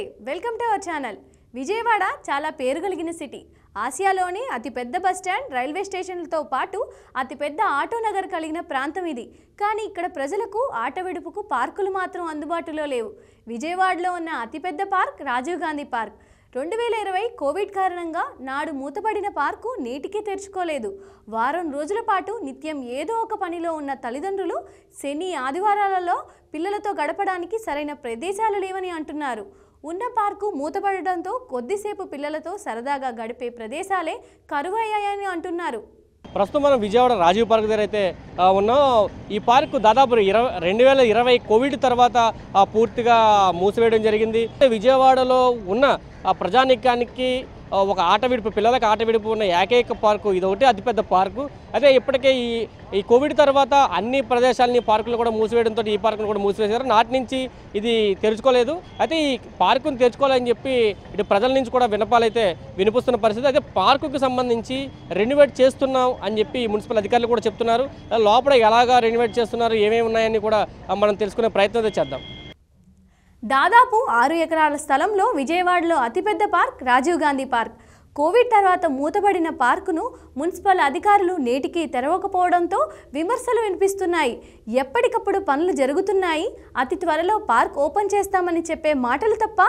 నమస్తే welcome to our channel Vijayawada చాలా పేరు కలిగిన సిటీ ఆసియాలోని అతిపెద్ద బస్టాండ్ రైల్వే స్టేషన్లతో పాటు అతిపెద్ద ఆటో నగర్ కలిగిన ప్రాంతం ఇది కానీ ఇక్కడ ప్రజలకు ఆట విడుపుకు పార్కులు మాత్రం అందుబాటులో లేవు విజయవాడలో ఉన్న అతిపెద్ద పార్క్ రాజీవ్ గాంధీ పార్క్ రెండు వేల ఇరవై కోవిడ్ కారణంగా నాడు మూతపడిన పార్కు నేటికి తెరుచుకోలేదు వారం రోజుల పాటు నిత్యం ఏదో ఒక పనిలో ఉన్న తల్లిదండ్రులు శని ఆదివారాలలో పిల్లలతో గడపడానికి సరైన ప్రదేశాలు లేవని అంటున్నారు ఉన్న పార్కు మూతపడడంతో కొద్దిసేపు పిల్లలతో సరదాగా గడిపే ప్రదేశాలే కరువయ్యాయని అంటున్నారు ప్రస్తుతం మనం విజయవాడ రాజీవ్ పార్క్ దగ్గర అయితే ఉన్నాం ఈ పార్కు దాదాపు ఇరవై రెండు వేల ఇరవై కోవిడ్ తర్వాత పూర్తిగా మూసివేయడం జరిగింది విజయవాడలో ఉన్న ఆ ఒక ఆట విడుపు పిల్లలకు ఆట విడుపు ఉన్న ఏకైక పార్కు ఇది ఒకటి అతిపెద్ద పార్కు అదే ఇప్పటికే ఈ ఈ కోవిడ్ తర్వాత అన్ని ప్రదేశాలని పార్కులు కూడా మూసివేయడంతో ఈ పార్కును కూడా మూసివేసారు నాటి నుంచి ఇది తెరుచుకోలేదు అయితే ఈ పార్కును తెరుచుకోవాలని చెప్పి ఇటు ప్రజల నుంచి కూడా వినపాలైతే వినిపిస్తున్న పరిస్థితి అయితే పార్కుకు సంబంధించి రెన్యువేట్ చేస్తున్నాం అని చెప్పి మున్సిపల్ అధికారులు కూడా చెప్తున్నారు లోపల ఎలాగా రెన్యువేట్ చేస్తున్నారు ఏమేమి ఉన్నాయని కూడా మనం తెలుసుకునే ప్రయత్నం చేద్దాం దాదాపు ఆరు ఎకరాల స్థలంలో విజయవాడలో అతిపెద్ద park Rajiv Gandhi park Covid తర్వాత మూతబడిన పార్కును మున్సిపల్ అధికారులు నేటికి తెరవకపోవడంతో విమర్శలు వినిపిస్తున్నాయి ఎప్పటికప్పుడు పనులు జరుగుతున్నాయి అతి త్వరలో పార్క్ ఓపెన్ చేస్తామని చెప్పే మాటలు తప్ప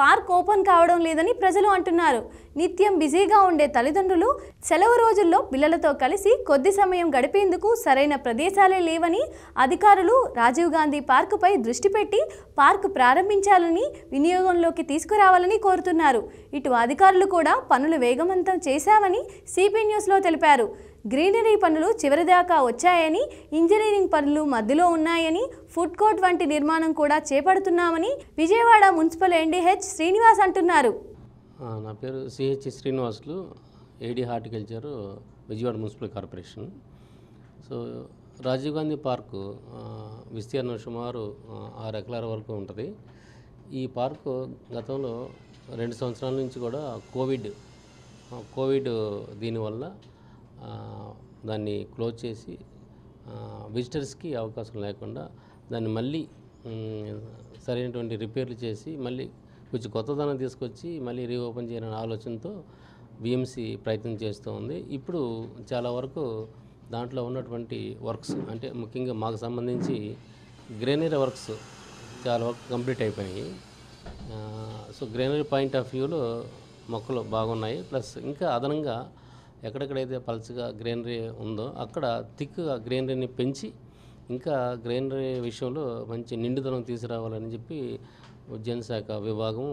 పార్క్ ఓపెన్ కావడం లేదని ప్రజలు అంటున్నారు నిత్యం బిజీగా ఉండే తల్లిదండ్రులు సెలవు రోజుల్లో పిల్లలతో కలిసి కొద్ది సమయం గడిపేందుకు సరైన ప్రదేశాలే లేవని అధికారులు రాజీవ్ గాంధీ పార్కుపై దృష్టి పెట్టి పార్క్ ప్రారంభించాలని వినియోగంలోకి తీసుకురావాలని కోరుతున్నారు ఇటు అధికారులు కూడా పనులు వేగవంతం చేశామని సిపి న్యూస్లో తెలిపారు గ్రీనరీ పనులు చివరిదాకా వచ్చాయని ఇంజనీరింగ్ పనులు మధ్యలో ఉన్నాయని ఫుడ్ కోర్ట్ వంటి నిర్మాణం కూడా చేపడుతున్నామని విజయవాడ మున్సిపల్ ఎన్డీహెచ్ శ్రీనివాస్ అంటున్నారు నా పేరు CH Srinivasulu AD horticulture Vijayawada municipal corporation so Rajiv Gandhi park విస్తీర్ణం సుమారు ఆరు ఎకరాల వరకు ఉంటుంది ఈ పార్కు గతంలో రెండు సంవత్సరాల నుంచి కూడా కోవిడ్ కోవిడ్ దీనివల్ల దాన్ని క్లోజ్ చేసి విజిటర్స్కి అవకాశం లేకుండా దాన్ని మళ్ళీ సరైనటువంటి రిపేర్లు చేసి మళ్ళీ కొంచెం కొత్తదనం తీసుకొచ్చి మళ్ళీ రీఓపెన్ చేయాలనే ఆలోచనతో బిఎంసి ప్రయత్నం చేస్తూ ఉంది ఇప్పుడు చాలా వరకు దాంట్లో ఉన్నటువంటి వర్క్స్ అంటే ముఖ్యంగా మాకు సంబంధించి గ్రేనరీ వర్క్స్ చాలా వరకు కంప్లీట్ అయిపోయినాయి సో గ్రీనరీ పాయింట్ ఆఫ్ వ్యూలో మొక్కలు బాగున్నాయి ప్లస్ ఇంకా అదనంగా ఎక్కడెక్కడైతే పల్చగా గ్రీనరీ ఉందో అక్కడ థిక్గా గ్రీనరీని పెంచి ఇంకా గ్రీనరీ విషయంలో మంచి నిండుదనం తీసుకురావాలని చెప్పి ఉద్యాన శాఖ విభాగం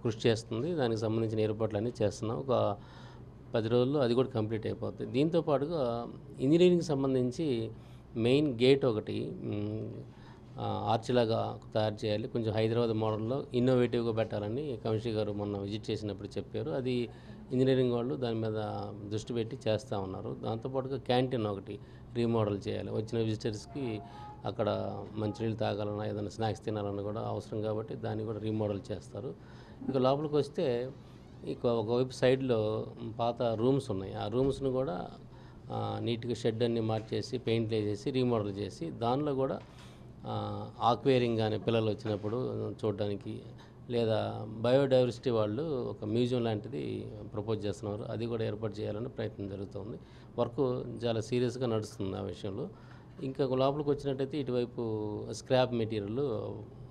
కృషి చేస్తుంది దానికి సంబంధించిన ఏర్పాట్లు అన్నీ చేస్తున్నాం ఒక పది రోజుల్లో అది కూడా కంప్లీట్ అయిపోతుంది దీంతో పాటుగా ఇంజనీరింగ్ సంబంధించి మెయిన్ గేట్ ఒకటి ఆర్చిలాగా తయారు చేయాలి కొంచెం హైదరాబాద్ మోడల్లో ఇన్నోవేటివ్గా పెట్టాలని కమిషనర్ గారు మొన్న విజిట్ చేసినప్పుడు చెప్పారు అది ఇంజనీరింగ్ వాళ్ళు దాని మీద దృష్టి పెట్టి చేస్తూ ఉన్నారు దాంతోపాటుగా క్యాంటీన్ ఒకటి రీమోడల్ చేయాలి వచ్చిన విజిటర్స్కి అక్కడ మంచినీళ్ళు తాగాలన్నా ఏదైనా స్నాక్స్ తినాలన్నా కూడా అవసరం కాబట్టి దాన్ని కూడా రీమోడల్ చేస్తారు ఇక లోపలికి వస్తే ఇక ఒకవైపు సైడ్లో పాత రూమ్స్ ఉన్నాయి ఆ రూమ్స్ను కూడా నీట్గా షెడ్ అన్ని మార్చేసి పెయింట్లు వేసేసి రీమోడల్ చేసి దానిలో కూడా ఆక్వేరింగ్ కానీ పిల్లలు వచ్చినప్పుడు చూడడానికి లేదా బయోడైవర్సిటీ వాళ్ళు ఒక మ్యూజియం లాంటిది ప్రపోజ్ చేస్తున్నారు అది కూడా ఏర్పాటు చేయాలని ప్రయత్నం జరుగుతుంది వర్క్ చాలా సీరియస్గా నడుస్తుంది ఆ విషయంలో ఇంకా లోపలికి వచ్చినట్టయితే ఇటువైపు స్క్రాప్ మెటీరియల్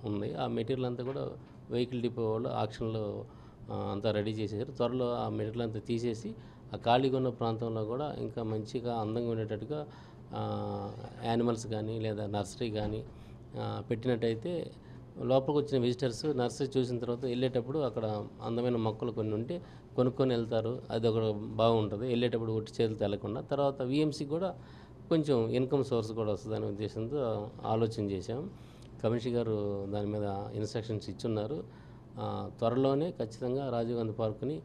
ఉంది ఆ మెటీరియల్ అంతా కూడా వెహికల్ డిపో వాళ్ళు ఆక్షన్లో అంతా రెడీ చేసేసారు త్వరలో ఆ మెటీరియల్ అంతా తీసేసి ఆ ఖాళీగా ఉన్న ప్రాంతంలో కూడా ఇంకా మంచిగా అందంగా ఉండేటట్టుగా యానిమల్స్ కానీ లేదా నర్సరీ కానీ పెట్టినట్టయితే లోపలికి వచ్చిన విజిటర్స్ నర్సరీ చూసిన తర్వాత వెళ్ళేటప్పుడు అక్కడ అందమైన మొక్కలు కొన్ని ఉంటే కొనుక్కొని వెళ్తారు అది ఒక బాగుంటుంది వెళ్ళేటప్పుడు ఒట్టి చేతులు తెలకుండా తర్వాత విఎంసీ కూడా కొంచెం ఇన్కమ్ సోర్స్ కూడా అనే ఉద్దేశంతో ఆలోచన చేశాం కమిషి గారు దాని మీద ఇన్స్ట్రక్షన్స్ ఇచ్చున్నారు త్వరలోనే ఖచ్చితంగా రాజీవ్ గాంధీ పార్కుని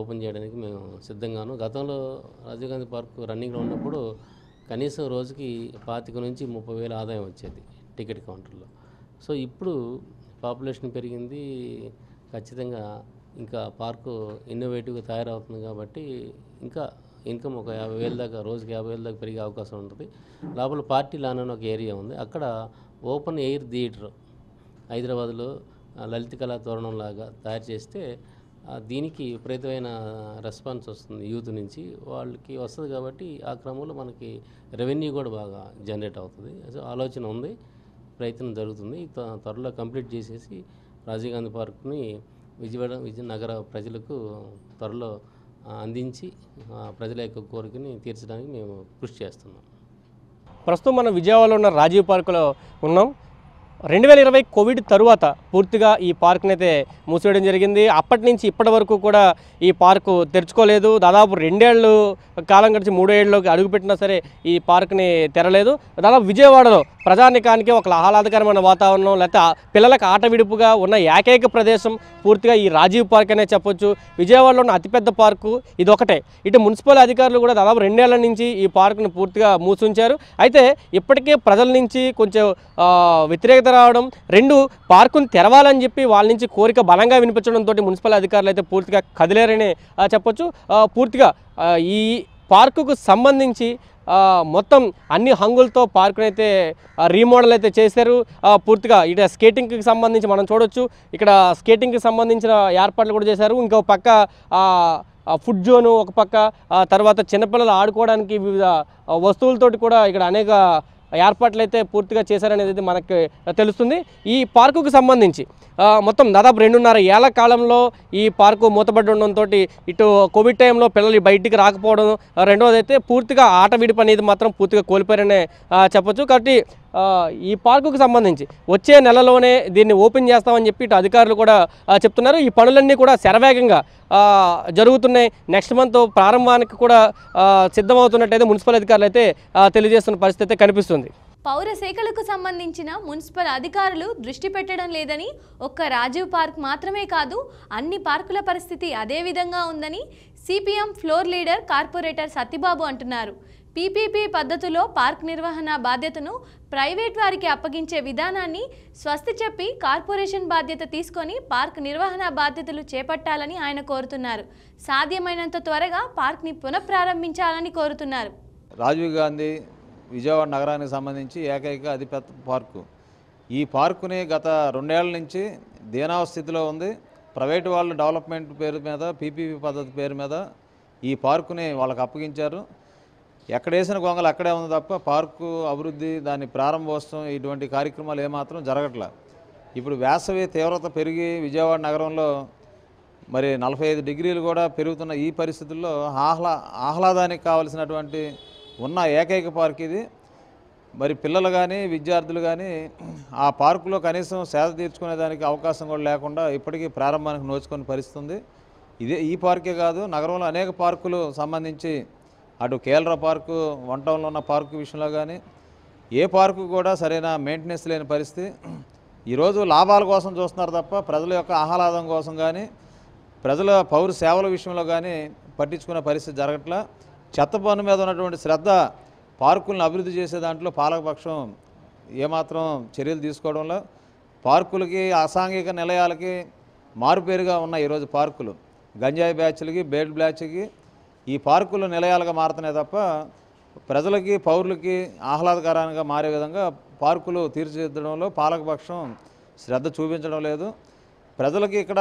ఓపెన్ చేయడానికి మేము సిద్ధంగాను గతంలో రాజీవ్ గాంధీ పార్కు రన్నింగ్లో ఉన్నప్పుడు కనీసం రోజుకి పాతిక నుంచి ముప్పై వేల ఆదాయం వచ్చేది టికెట్ కౌంటర్లో సో ఇప్పుడు పాపులేషన్ పెరిగింది ఖచ్చితంగా ఇంకా పార్కు ఇన్నోవేటివ్గా తయారవుతుంది కాబట్టి ఇంకా ఇన్కమ్ ఒక యాభై వేల దాకా రోజుకి యాభై వేల దాకా పెరిగే అవకాశం ఉంటుంది లోపల పార్టీ లాన్ అని ఒక ఏరియా ఉంది అక్కడ ఓపెన్ ఎయిర్ థియేటర్ హైదరాబాద్లో లలిత కళా తోరణం లాగా తయారు చేస్తే దీనికి విపరీతమైన రెస్పాన్స్ వస్తుంది యూత్ నుంచి వాళ్ళకి వస్తుంది కాబట్టి ఆ క్రమంలో మనకి రెవెన్యూ కూడా బాగా జనరేట్ అవుతుంది సో ఆలోచన ఉంది ప్రయత్నం జరుగుతుంది త్వరలో కంప్లీట్ చేసేసి రాజీవ్ గాంధీ పార్క్ని విజయవాడ విజయనగర ప్రజలకు త్వరలో అందించి ప్రజల యొక్క కోరికని తీర్చడానికి మేము కృషి చేస్తున్నాం ప్రస్తుతం మనం విజయవాడలో ఉన్న రాజీవ్ పార్కులో ఉన్నాం రెండు వేల ఇరవై కోవిడ్ తరువాత పూర్తిగా ఈ పార్క్ని అయితే మూసివేయడం జరిగింది అప్పటి నుంచి ఇప్పటి వరకు కూడా ఈ పార్కు తెరుచుకోలేదు దాదాపు రెండేళ్ళు కాలం గడిచి మూడేళ్ళలోకి అడుగుపెట్టినా సరే ఈ పార్క్ని తెరలేదు దాదాపు విజయవాడలో ప్రజానికానికి ఒక ఆహ్లాదకరమైన వాతావరణం లేకపోతే పిల్లలకు ఆట విడుపుగా ఉన్న ఏకైక ప్రదేశం పూర్తిగా ఈ రాజీవ్ పార్క్ అనే చెప్పొచ్చు విజయవాడలో ఉన్న అతిపెద్ద పార్కు ఇది ఒకటే ఇటు మున్సిపల్ అధికారులు కూడా దాదాపు రెండేళ్ల నుంచి ఈ పార్క్ను పూర్తిగా మూసుంచారు అయితే ఇప్పటికే ప్రజల నుంచి కొంచెం వ్యతిరేకత రావడం రెండు పార్కును తెరవాలని చెప్పి వాళ్ళ నుంచి కోరిక బలంగా వినిపించడంతో మున్సిపల్ అధికారులు అయితే పూర్తిగా కదిలేరనే చెప్పొచ్చు పూర్తిగా ఈ పార్కుకు సంబంధించి మొత్తం అన్ని హంగులతో పార్కును అయితే రీమోడల్ అయితే చేశారు పూర్తిగా ఇక్కడ స్కేటింగ్కి సంబంధించి మనం చూడొచ్చు ఇక్కడ స్కేటింగ్కి సంబంధించిన ఏర్పాట్లు కూడా చేశారు ఇంకో పక్క ఫుడ్ జోను ఒక పక్క తర్వాత చిన్నపిల్లలు ఆడుకోవడానికి వివిధ వస్తువులతోటి కూడా ఇక్కడ అనేక ఏర్పాట్లు అయితే పూర్తిగా చేశారనేది మనకి తెలుస్తుంది ఈ పార్కుకు సంబంధించి మొత్తం దాదాపు రెండున్నర ఏళ్ల కాలంలో ఈ పార్కు మూతబడి ఉండడంతో ఇటు కోవిడ్ టైంలో పిల్లలు బయటికి రాకపోవడం రెండవదైతే పూర్తిగా ఆట విడిపు అనేది మాత్రం పూర్తిగా కోల్పోయారనే చెప్పొచ్చు కాబట్టి ఈ పార్కుకు సంబంధించి వచ్చే నెలలోనే దీన్ని ఓపెన్ చేస్తామని చెప్పి ఇటు అధికారులు కూడా చెప్తున్నారు ఈ పనులన్నీ కూడా శరవేగంగా జరుగుతున్నాయి నెక్స్ట్ మంత్ ప్రారంభానికి కూడా సిద్ధమవుతున్నట్టయితే మున్సిపల్ అధికారులు అయితే తెలియజేస్తున్న పరిస్థితి కనిపిస్తుంది పౌర శాఖలకు సంబంధించిన మున్సిపల్ అధికారులు దృష్టి పెట్టడం లేదని ఒక్క రాజీవ్ పార్క్ మాత్రమే కాదు అన్ని పార్కుల పరిస్థితి అదే విధంగా ఉందని CPM floor leader corporator Satyababu అంటున్నారు పీపీపీ పద్ధతిలో పార్క్ నిర్వహణ బాధ్యతను ప్రైవేట్ వారికి అప్పగించే విధానాన్ని స్వస్తి చెప్పి కార్పొరేషన్ బాధ్యత తీసుకొని పార్క్ నిర్వహణ బాధ్యతలు చేపట్టాలని ఆయన కోరుతున్నారు సాధ్యమైనంత త్వరగా పార్క్ని పునఃప్రారంభించాలని కోరుతున్నారు రాజీవ్ గాంధీ విజయవాడ నగరానికి సంబంధించి ఏకైక అతిపెద్ద పార్కు ఈ పార్కుని గత రెండేళ్ల నుంచి దీనావస్థితిలో ఉంది ప్రైవేట్ వాళ్ళ డెవలప్మెంట్ పేరు మీద పీపీపీ పద్ధతి పేరు మీద ఈ పార్కుని వాళ్ళకు అప్పగించారు ఎక్కడ వేసిన గొంగలు అక్కడే ఉంది తప్ప పార్కు అభివృద్ధి దాని ప్రారంభోత్సవం ఇటువంటి కార్యక్రమాలు ఏమాత్రం జరగట్ల ఇప్పుడు వేసవి తీవ్రత పెరిగి విజయవాడ నగరంలో మరి నలభై ఐదు డిగ్రీలు కూడా పెరుగుతున్న ఈ పరిస్థితుల్లో ఆహ్లా ఆహ్లాదానికి కావలసినటువంటి ఉన్న ఏకైక పార్క్ ఇది మరి పిల్లలు కానీ విద్యార్థులు కానీ ఆ పార్కులో కనీసం సేద తీర్చుకునేదానికి అవకాశం కూడా లేకుండా ఇప్పటికీ ప్రారంభానికి నోచుకొని పరిస్థితుంది ఇదే ఈ పార్కే కాదు నగరంలో అనేక పార్కులు సంబంధించి అటు కేలరా పార్కు వన్ టౌన్లో ఉన్న పార్కు విషయంలో కానీ ఏ పార్కు కూడా సరైన మెయింటెనెన్స్ లేని పరిస్థితి ఈరోజు లాభాల కోసం చూస్తున్నారు తప్ప ప్రజల యొక్క ఆహ్లాదం కోసం కానీ ప్రజల పౌర సేవల విషయంలో కానీ పట్టించుకునే పరిస్థితి జరగట్లా చెత్త పన్ను మీద ఉన్నటువంటి శ్రద్ధ పార్కులను అభివృద్ధి చేసే దాంట్లో పాలకపక్షం ఏమాత్రం చర్యలు తీసుకోవడంలో పార్కులకి అసాంఘిక నిలయాలకి మారుపేరుగా ఉన్నాయి ఈరోజు పార్కులు గంజాయి బ్యాచ్లకి బేడ్ బ్యాచ్కి ఈ పార్కులు నిలయాలుగా మారుతున్నాయి తప్ప ప్రజలకి పౌరులకి ఆహ్లాదకరంగా మారే విధంగా పార్కులు తీర్చిదిద్దడంలో పాలకపక్షం శ్రద్ధ చూపించడం లేదు ప్రజలకి ఇక్కడ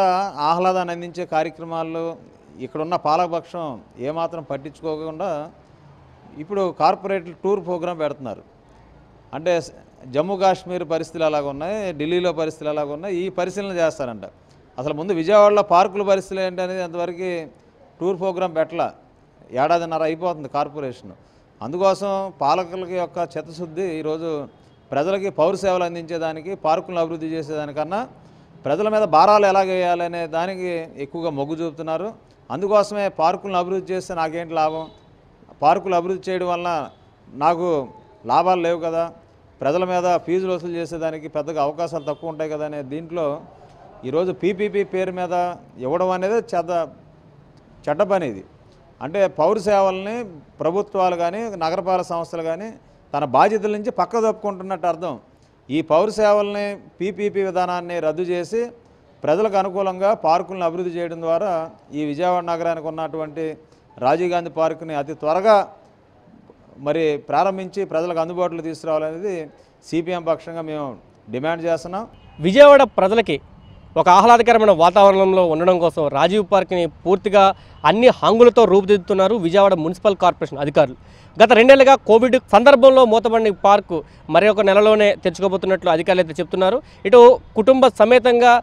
ఆహ్లాదాన్ని అందించే కార్యక్రమాల్లో ఇక్కడున్న పాలకపక్షం ఏమాత్రం పట్టించుకోకుండా ఇప్పుడు కార్పొరేట్ టూర్ ప్రోగ్రాం పెడుతున్నారు అంటే జమ్మూ కాశ్మీర్ పరిస్థితులు అలాగ ఉన్నాయి ఢిల్లీలో పరిస్థితులు అలాగ ఉన్నాయి ఈ పరిశీలన చేస్తారంట అసలు ముందు విజయవాడలో పార్కుల పరిస్థితులు ఏంటి అనేది అంతవరకు టూర్ ప్రోగ్రాం పెట్టలే ఏడాదిన్నర అయిపోతుంది కార్పొరేషన్ అందుకోసం పాలకులకి యొక్క చిత్తశుద్ధి ఈరోజు ప్రజలకి పౌర సేవలు అందించేదానికి పార్కులను అభివృద్ధి చేసేదానికన్నా ప్రజల మీద భారాలు ఎలా వేయాలనే దానికి ఎక్కువగా మొగ్గు చూపుతున్నారు అందుకోసమే పార్కులను అభివృద్ధి చేస్తే నాకేంటి లాభం పార్కులు అభివృద్ధి చేయడం వలన నాకు లాభాలు లేవు కదా ప్రజల మీద ఫీజులు వసూలు చేసేదానికి పెద్దగా అవకాశాలు తక్కువ ఉంటాయి కదా అనే దీంట్లో ఈరోజు పీపీపీ పేరు మీద ఇవ్వడం అనేది చెడ్డ చెడ్డ పనిది అంటే పౌర సేవల్ని ప్రభుత్వాలు కానీ నగరపాలక సంస్థలు కానీ తన బాధ్యతల నుంచి పక్క తప్పుకుంటున్నట్టు అర్థం ఈ పౌర సేవల్ని పీపీపీ విధానాన్ని రద్దు చేసి ప్రజలకు అనుకూలంగా పార్కులను అభివృద్ధి చేయడం ద్వారా ఈ విజయవాడ నగరానికి ఉన్నటువంటి రాజీవ్ గాంధీ పార్కుని అతి త్వరగా మరి ప్రారంభించి ప్రజలకు అందుబాటులో తీసుకురావాలనేది సిపిఎం పక్షంగా మేము డిమాండ్ చేస్తున్నాం విజయవాడ ప్రజలకి ఒక ఆహ్లాదకరమైన వాతావరణంలో ఉండడం కోసం రాజీవ్ పార్క్ని పూర్తిగా అన్ని హంగులతో రూపుదిద్దుతున్నారు విజయవాడ మున్సిపల్ కార్పొరేషన్ అధికారులు గత రెండేళ్లుగా కోవిడ్ సందర్భంలో మూతబడిన పార్కు మరి ఒక నెలలోనే తెచ్చుకోబోతున్నట్లు అధికారులు అయితే చెప్తున్నారు ఇటు కుటుంబ సమేతంగా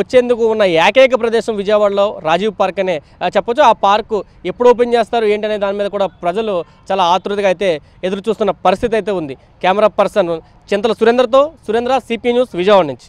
వచ్చేందుకు ఉన్న ఏకైక ప్రదేశం విజయవాడలో రాజీవ్ పార్క్ అనే చెప్పొచ్చు ఆ పార్కు ఎప్పుడు ఓపెన్ చేస్తారు ఏంటనే దాని మీద కూడా ప్రజలు చాలా ఆతృతగా అయితే ఎదురు చూస్తున్న పరిస్థితి అయితే ఉంది కెమెరా పర్సన్ చింతల సురేంద్రతో సురేంద్ర సిపి న్యూస్ విజయవాడ నుంచి